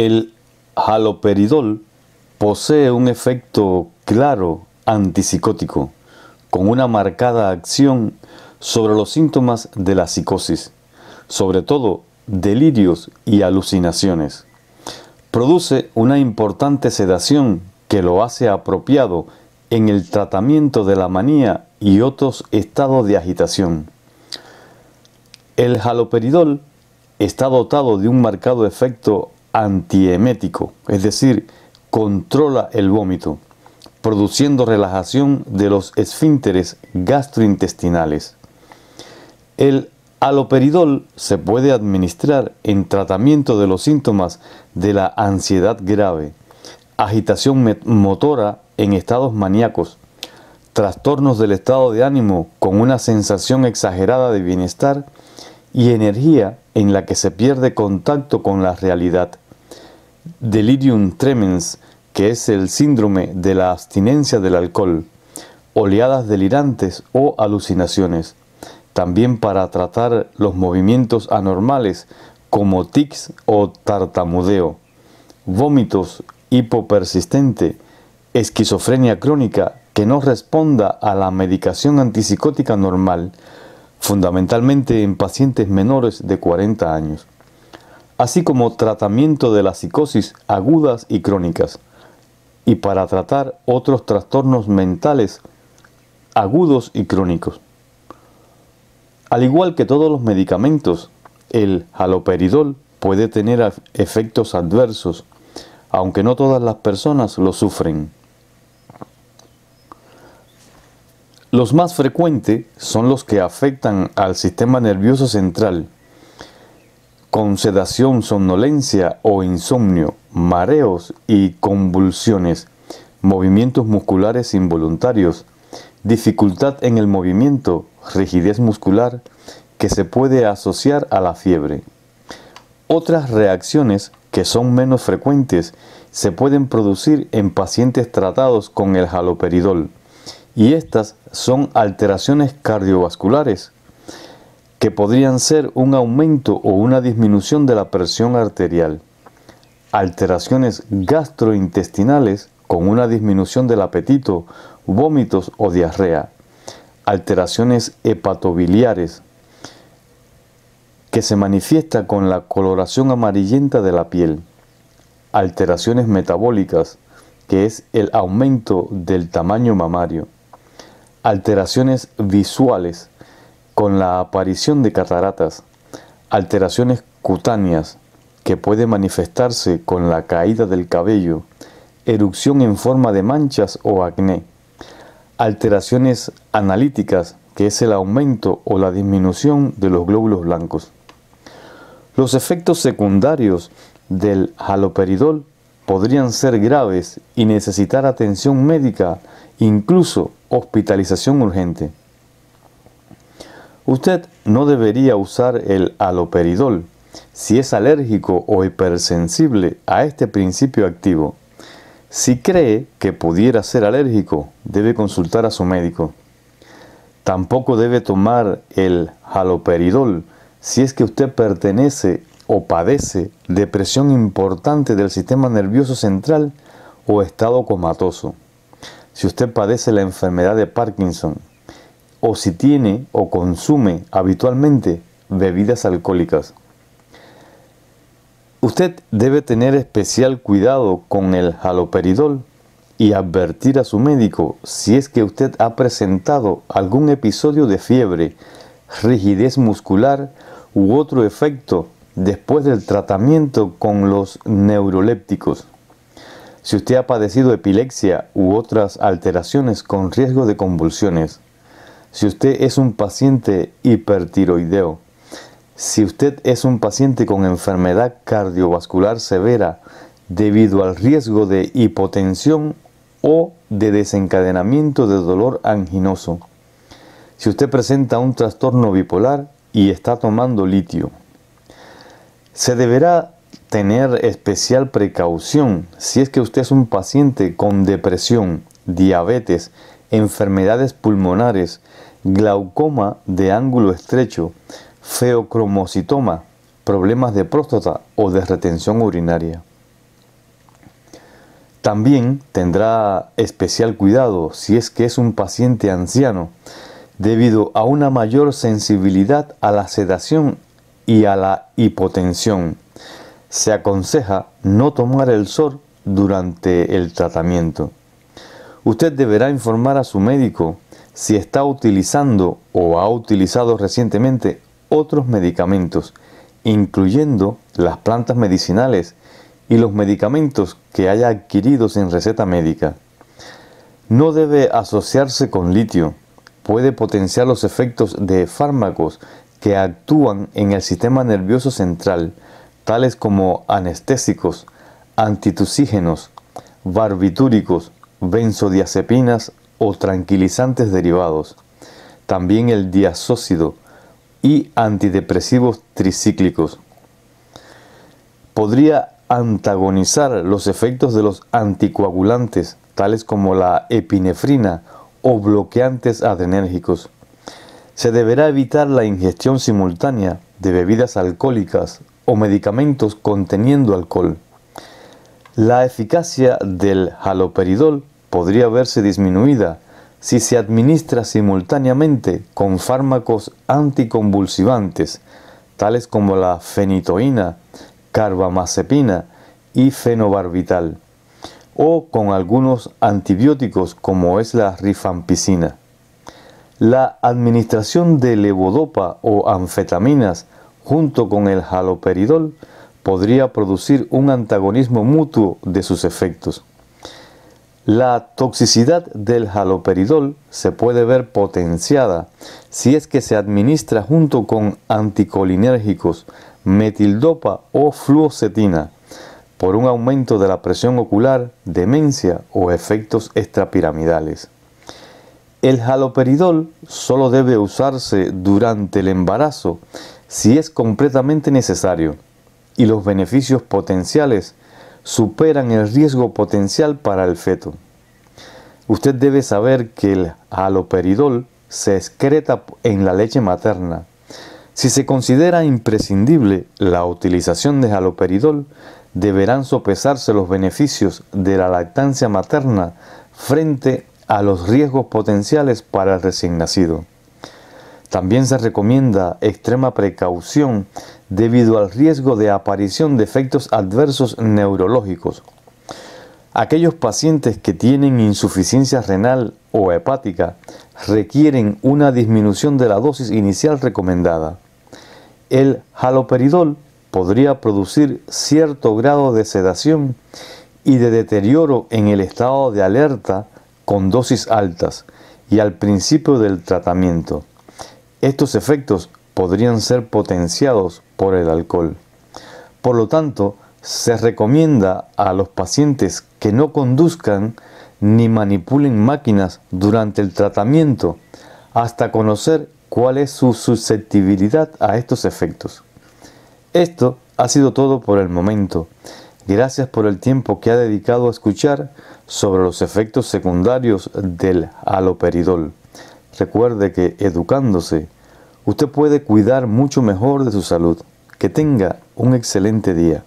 El haloperidol posee un efecto claro antipsicótico, con una marcada acción sobre los síntomas de la psicosis, sobre todo delirios y alucinaciones. Produce una importante sedación que lo hace apropiado en el tratamiento de la manía y otros estados de agitación. El haloperidol está dotado de un marcado efecto antiemético, es decir, controla el vómito, produciendo relajación de los esfínteres gastrointestinales. El aloperidol se puede administrar en tratamiento de los síntomas de la ansiedad grave, agitación motora en estados maníacos, trastornos del estado de ánimo con una sensación exagerada de bienestar y energía en la que se pierde contacto con la realidad. Delirium tremens, que es el síndrome de la abstinencia del alcohol, oleadas delirantes o alucinaciones. También para tratar los movimientos anormales como tics o tartamudeo, vómitos hipopersistente, esquizofrenia crónica que no responda a la medicación antipsicótica normal, fundamentalmente en pacientes menores de 40 años, así como tratamiento de las psicosis agudas y crónicas, y para tratar otros trastornos mentales agudos y crónicos. Al igual que todos los medicamentos, el haloperidol puede tener efectos adversos, aunque no todas las personas lo sufren. Los más frecuentes son los que afectan al sistema nervioso central, con sedación, somnolencia o insomnio, mareos y convulsiones, movimientos musculares involuntarios, dificultad en el movimiento, rigidez muscular, que se puede asociar a la fiebre. Otras reacciones que son menos frecuentes se pueden producir en pacientes tratados con el haloperidol y estas son alteraciones cardiovasculares que podrían ser un aumento o una disminución de la presión arterial, alteraciones gastrointestinales con una disminución del apetito, vómitos o diarrea, alteraciones hepatobiliares que se manifiesta con la coloración amarillenta de la piel, alteraciones metabólicas que es el aumento del tamaño mamario, alteraciones visuales con la aparición de cataratas, alteraciones cutáneas que puede manifestarse con la caída del cabello, erupción en forma de manchas o acné, alteraciones analíticas que es el aumento o la disminución de los glóbulos blancos. Los efectos secundarios del haloperidol podrían ser graves y necesitar atención médica incluso hospitalización urgente. Usted no debería usar el haloperidol si es alérgico o hipersensible a este principio activo. Si cree que pudiera ser alérgico, debe consultar a su médico. Tampoco debe tomar el haloperidol si es que usted pertenece o padece depresión importante del sistema nervioso central o estado comatoso. Si usted padece la enfermedad de Parkinson o si tiene o consume habitualmente bebidas alcohólicas. Usted debe tener especial cuidado con el haloperidol y advertir a su médico si es que usted ha presentado algún episodio de fiebre, rigidez muscular u otro efecto después del tratamiento con los neurolépticos. Si usted ha padecido epilepsia u otras alteraciones con riesgo de convulsiones, si usted es un paciente hipertiroideo, si usted es un paciente con enfermedad cardiovascular severa debido al riesgo de hipotensión o de desencadenamiento de dolor anginoso, si usted presenta un trastorno bipolar y está tomando litio, se deberá tener especial precaución si es que usted es un paciente con depresión, diabetes, enfermedades pulmonares, glaucoma de ángulo estrecho, feocromocitoma, problemas de próstata o de retención urinaria. También tendrá especial cuidado si es que es un paciente anciano, debido a una mayor sensibilidad a la sedación y a la hipotensión se aconseja no tomar el sol durante el tratamiento. Usted deberá informar a su médico si está utilizando o ha utilizado recientemente otros medicamentos, incluyendo las plantas medicinales y los medicamentos que haya adquirido sin receta médica. No debe asociarse con litio, puede potenciar los efectos de fármacos que actúan en el sistema nervioso central, tales como anestésicos, antitusígenos, barbitúricos, benzodiazepinas o tranquilizantes derivados. También el diazócido y antidepresivos tricíclicos. Podría antagonizar los efectos de los anticoagulantes, tales como la epinefrina o bloqueantes adrenérgicos. Se deberá evitar la ingestión simultánea de bebidas alcohólicas o medicamentos conteniendo alcohol. La eficacia del haloperidol podría verse disminuida si se administra simultáneamente con fármacos anticonvulsivantes, tales como la fenitoína, carbamazepina y fenobarbital, o con algunos antibióticos como es la rifampicina. La administración de levodopa o anfetaminas junto con el haloperidol, podría producir un antagonismo mutuo de sus efectos. La toxicidad del haloperidol se puede ver potenciada si es que se administra junto con anticolinérgicos, metildopa o fluocetina por un aumento de la presión ocular, demencia o efectos extrapiramidales. El haloperidol solo debe usarse durante el embarazo si es completamente necesario y los beneficios potenciales superan el riesgo potencial para el feto. Usted debe saber que el haloperidol se excreta en la leche materna. Si se considera imprescindible la utilización de haloperidol, deberán sopesarse los beneficios de la lactancia materna frente a los riesgos potenciales para el recién nacido. También se recomienda extrema precaución debido al riesgo de aparición de efectos adversos neurológicos. Aquellos pacientes que tienen insuficiencia renal o hepática requieren una disminución de la dosis inicial recomendada. El haloperidol podría producir cierto grado de sedación y de deterioro en el estado de alerta con dosis altas y al principio del tratamiento. Estos efectos podrían ser potenciados por el alcohol. Por lo tanto, se recomienda a los pacientes que no conduzcan ni manipulen máquinas durante el tratamiento hasta conocer cuál es su susceptibilidad a estos efectos. Esto ha sido todo por el momento. Gracias por el tiempo que ha dedicado a escuchar sobre los efectos secundarios del aloperidol. Recuerde que educándose, usted puede cuidar mucho mejor de su salud. Que tenga un excelente día.